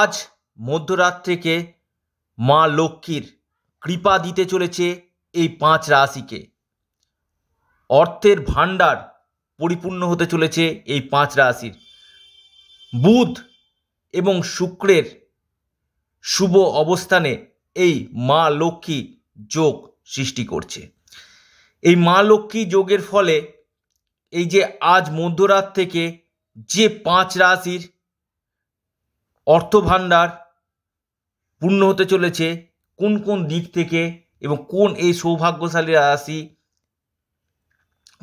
আজ মধ্যরাত থেকে মা লক্ষ্মীর কৃপা দিতে চলেছে এই পাঁচ রাশিকে অর্থের ভাণ্ডার পরিপূর্ণ হতে চলেছে এই পাঁচ রাশির বুধ এবং শুক্রের শুভ অবস্থানে এই মা লক্ষ্মী যোগ সৃষ্টি করছে এই মা লক্ষ্মী যোগের ফলে এই যে আজ মধ্যরাত থেকে যে পাঁচ রাশির অর্থভাণ্ডার পূর্ণ হতে চলেছে কোন কোন দিক থেকে এবং কোন এই সৌভাগ্যশালী রাশি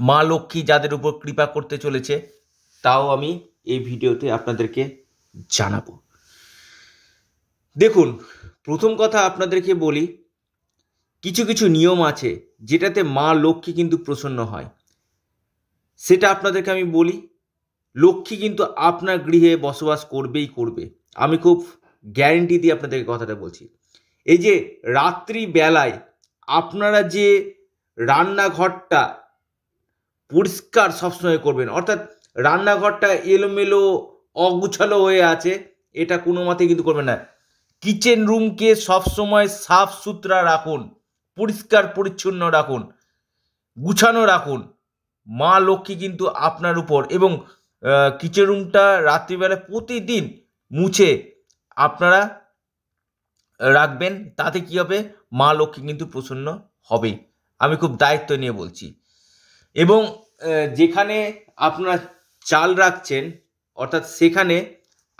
মা লক্ষ্মী যাদের উপর কৃপা করতে চলেছে তাও আমি এই ভিডিওতে আপনাদেরকে জানাবো দেখুন প্রথম কথা আপনাদেরকে বলি কিছু কিছু নিয়ম আছে যেটাতে মা লক্ষ্মী কিন্তু প্রসন্ন হয় সেটা আপনাদেরকে আমি বলি লক্ষ্মী কিন্তু আপনার গৃহে বসবাস করবেই করবে আমি খুব গ্যারেন্টি দিয়ে আপনাদেরকে কথাটা বলছি এই যে রাত্রি বেলায় আপনারা যে রান্নাঘরটা পরিষ্কার সবসময় করবেন অর্থাৎ রান্নাঘরটা এলোমেলো অগুছালো হয়ে আছে এটা কোনো মতে কিন্তু করবেন না কিচেন রুমকে সবসময় সাফ সুতরা রাখুন পরিষ্কার পরিচ্ছন্ন রাখুন গুছানো রাখুন মা লক্ষ্মী কিন্তু আপনার উপর এবং কিচেন রুমটা রাত্রিবেলা প্রতিদিন মুছে আপনারা রাখবেন তাতে কী হবে মা লক্ষ্মী কিন্তু প্রসন্ন হবেই আমি খুব দায়িত্ব নিয়ে বলছি এবং যেখানে আপনারা চাল রাখছেন অর্থাৎ সেখানে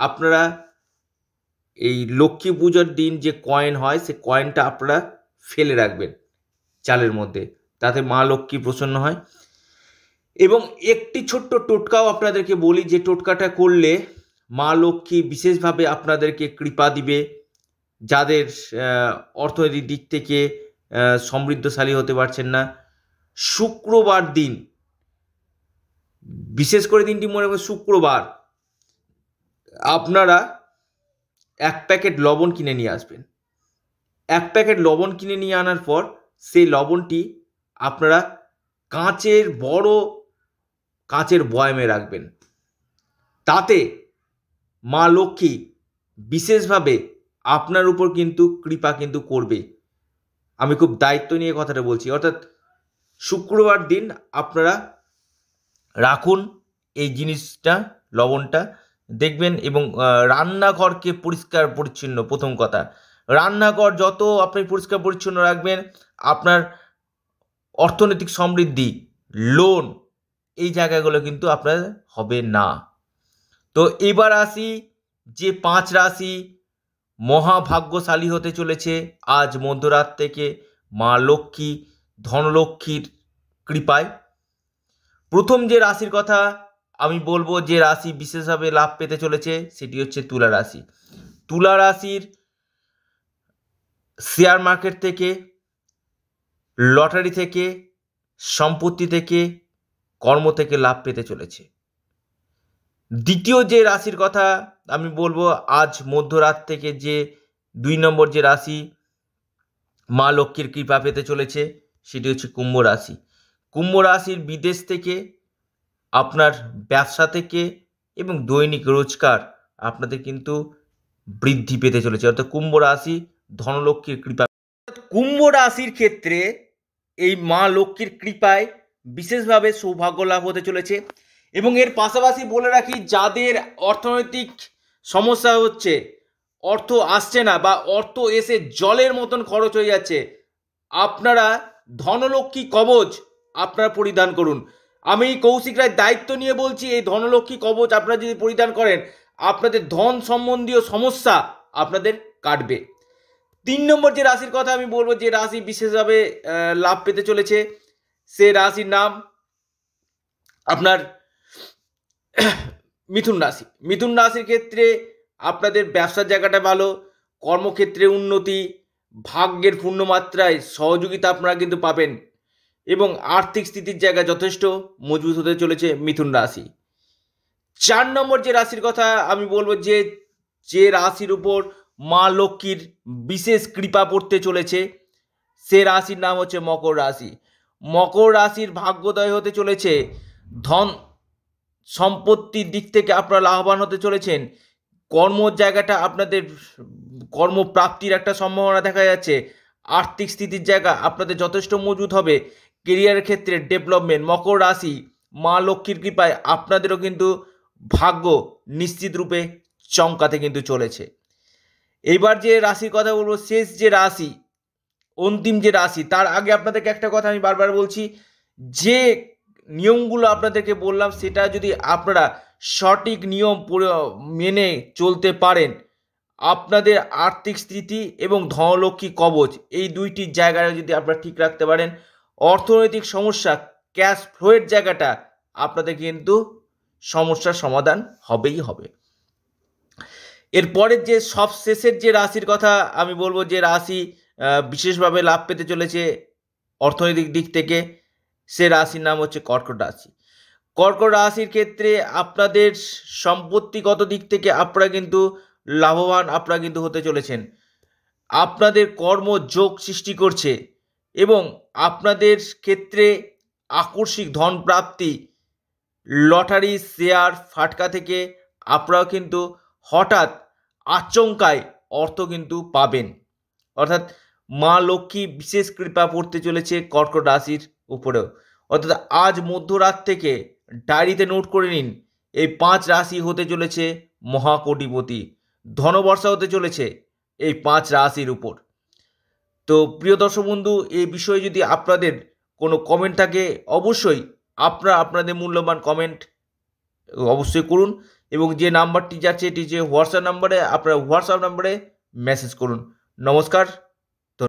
আপনারা এই লক্ষ্মী পুজোর দিন যে কয়েন হয় সে কয়েনটা আপনারা ফেলে রাখবেন চালের মধ্যে তাতে মা লক্ষ্মী প্রসন্ন হয় এবং একটি ছোট্ট টোটকাও আপনাদেরকে বলি যে টোটকাটা করলে মা লক্ষ্মী বিশেষভাবে আপনাদেরকে কৃপা দিবে যাদের অর্থনৈতিক দিক থেকে সমৃদ্ধশালী হতে পারছেন না শুক্রবার দিন বিশেষ করে দিনটি মনে করে শুক্রবার আপনারা এক প্যাকেট লবণ কিনে নিয়ে আসবেন এক প্যাকেট লবণ কিনে নিয়ে আনার পর সেই লবণটি আপনারা কাঁচের বড় কাঁচের বয়মে রাখবেন তাতে মা লক্ষ্মী বিশেষভাবে আপনার উপর কিন্তু কৃপা কিন্তু করবে আমি খুব দায়িত্ব নিয়ে কথাটা বলছি অর্থাৎ শুক্রবার দিন আপনারা রাখুন এই জিনিসটা লবণটা দেখবেন এবং রান্নাঘরকে পরিষ্কার পরিচ্ছন্ন প্রথম কথা রান্নাঘর যত আপনি পরিষ্কার পরিচ্ছন্ন রাখবেন আপনার অর্থনৈতিক সমৃদ্ধি লোন এই জায়গাগুলো কিন্তু আপনার হবে না তো এবার আসি যে পাঁচ রাশি মহাভাগ্যশালী হতে চলেছে আজ মধ্যরাত থেকে মা লক্ষ্মী ধনলক্ষ্মীর কৃপায় প্রথম যে রাশির কথা আমি বলবো যে রাশি বিশেষভাবে লাভ পেতে চলেছে সেটি হচ্ছে তুলা রাশি তুলা রাশির শেয়ার মার্কেট থেকে লটারি থেকে সম্পত্তি থেকে কর্ম থেকে লাভ পেতে চলেছে দ্বিতীয় যে রাশির কথা আমি বলবো আজ মধ্যরাত থেকে যে দুই নম্বর যে রাশি মা লক্ষ্মীর কৃপা পেতে চলেছে সেটি হচ্ছে কুম্ভ রাশি কুম্ভ রাশির বিদেশ থেকে আপনার ব্যবসা থেকে এবং দৈনিক রোজগার আপনাদের কিন্তু বৃদ্ধি পেতে চলেছে অর্থাৎ কুম্ভ রাশি ধনলক্ষ্মীর কৃপা কুম্ভ রাশির ক্ষেত্রে এই মা লক্ষ্মীর কৃপায় বিশেষভাবে সৌভাগ্য লাভ হতে চলেছে এবং এর পাশাপাশি বলে রাখি যাদের অর্থনৈতিক সমস্যা হচ্ছে অর্থ আসছে না বা অর্থ এসে জলের মতন খরচ হয়ে যাচ্ছে আপনারা ধনলক্ষ্মী কবচ আপনারা পরিধান করুন আমি কৌশিক রায় দায়িত্ব নিয়ে বলছি এই ধনলক্ষ্মী কবচ আপনারা যদি পরিধান করেন আপনাদের ধন সম্বন্ধীয় সমস্যা আপনাদের কাটবে তিন নম্বর যে রাশির কথা আমি বলবো যে রাশি বিশেষভাবে লাভ পেতে চলেছে সে রাশির নাম আপনার মিথুন রাশি মিথুন রাশির ক্ষেত্রে আপনাদের ব্যবসার জায়গাটা ভালো কর্মক্ষেত্রে উন্নতি ভাগ্যের পূর্ণমাত্রায় সহযোগিতা আপনারা কিন্তু পাবেন এবং আর্থিক স্থিতির জায়গা যথেষ্ট মজবুত হতে চলেছে মিথুন রাশি চার নম্বর যে রাশির কথা আমি বলবো যে যে রাশির উপর মা লক্ষ্মীর বিশেষ কৃপা পড়তে চলেছে সে রাশির নাম হচ্ছে মকর রাশি মকর রাশির ভাগ্যোদয় হতে চলেছে ধন সম্পত্তির দিক থেকে আপনারা লাভবান হতে চলেছেন কর্মর জায়গাটা আপনাদের কর্মপ্রাপ্তির একটা সম্ভাবনা দেখা যাচ্ছে আর্থিক স্থিতির জায়গা আপনাদের যথেষ্ট মজবুত হবে কেরিয়ারের ক্ষেত্রে ডেভেলপমেন্ট মকর রাশি মা লক্ষ্মীর কৃপায় আপনাদেরও কিন্তু ভাগ্য নিশ্চিত রূপে চমকাতে কিন্তু চলেছে এইবার যে রাশির কথা বলবো শেষ যে রাশি অন্তিম যে রাশি তার আগে আপনাদেরকে একটা কথা আমি বারবার বলছি যে নিয়মগুলো আপনাদেরকে বললাম সেটা যদি আপনারা সঠিক নিয়ম মেনে চলতে পারেন আপনাদের আর্থিক স্থিতি এবং ধনলক্ষ্মী কবচ এই দুইটি জায়গাটা যদি আপনারা ঠিক রাখতে পারেন অর্থনৈতিক সমস্যা ক্যাশ ফ্লোয়ের জায়গাটা আপনাদের কিন্তু সমস্যার সমাধান হবেই হবে এরপরের যে সব শেষের যে রাশির কথা আমি বলবো যে রাশি বিশেষভাবে লাভ পেতে চলেছে অর্থনৈতিক দিক থেকে সে রাশির নাম হচ্ছে কর্কট রাশি কর্কট রাশির ক্ষেত্রে আপনাদের সম্পত্তিগত দিক থেকে আপনারা কিন্তু লাভবান আপনারা কিন্তু হতে চলেছেন আপনাদের কর্ম যোগ সৃষ্টি করছে এবং আপনাদের ক্ষেত্রে আকস্মিক ধন প্রাপ্তি লটারি শেয়ার ফাটকা থেকে আপনারাও কিন্তু হঠাৎ আচমকায় অর্থ কিন্তু পাবেন অর্থাৎ মা লক্ষ্মী বিশেষ কৃপা পড়তে চলেছে কর্কট রাশির উপরেও অর্থাৎ আজ মধ্যরাত থেকে ডায়েরিতে নোট করে নিন এই পাঁচ রাশি হতে চলেছে মহাকোটিপতি ধনবর্ষা হতে চলেছে এই পাঁচ রাশির উপর তো প্রিয় দর্শক বন্ধু এই বিষয়ে যদি আপনাদের কোনো কমেন্ট থাকে অবশ্যই আপনারা আপনাদের মূল্যবান কমেন্ট অবশ্যই করুন এবং যে নাম্বারটি যাচ্ছে এটি যে হোয়াটসঅ্যাপ নাম্বারে আপনার হোয়াটসঅ্যাপ নাম্বারে মেসেজ করুন নমস্কার